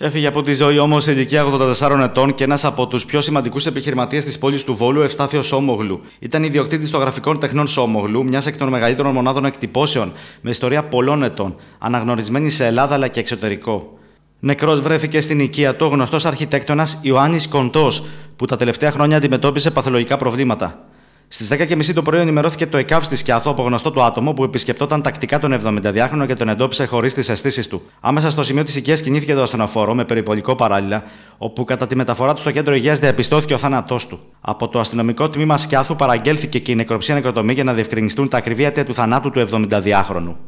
Έφυγε από τη ζωή όμως σε ηλικία 84 ετών και ένας από τους πιο σημαντικούς επιχειρηματίες της πόλης του Βόλου, Ευστάθιο Σόμογλου. Ήταν ιδιοκτήτης των γραφικών τεχνών Σόμογλου, μιας εκ των μεγαλύτερων μονάδων εκτυπώσεων, με ιστορία πολλών ετών, αναγνωρισμένη σε Ελλάδα αλλά και εξωτερικό. Νεκρός βρέθηκε στην οικία του ο γνωστός αρχιτέκτονας Ιωάννης Κοντός, που τα τελευταία χρόνια αντιμετώπισε παθολογικά προβλήματα. Στις 10.30 το πρωί ενημερώθηκε το ΕΚΑΒ στη Σκιάθο από γνωστό του άτομο που επισκεπτόταν τακτικά τον 72χρονο και τον εντόπισε χωρίς τις αισθήσεις του. Άμεσα στο σημείο της οικίας κινήθηκε το ασθενοφόρο με περιπολικό παράλληλα, όπου κατά τη μεταφορά του στο κέντρο υγείας διαπιστώθηκε ο θάνατός του. Από το αστυνομικό τμήμα Σκιάθου παραγγέλθηκε και η νεκροψία νεκροτομή για να διευκρινιστούν τα ακριβή του θανάτου του 72χρονου.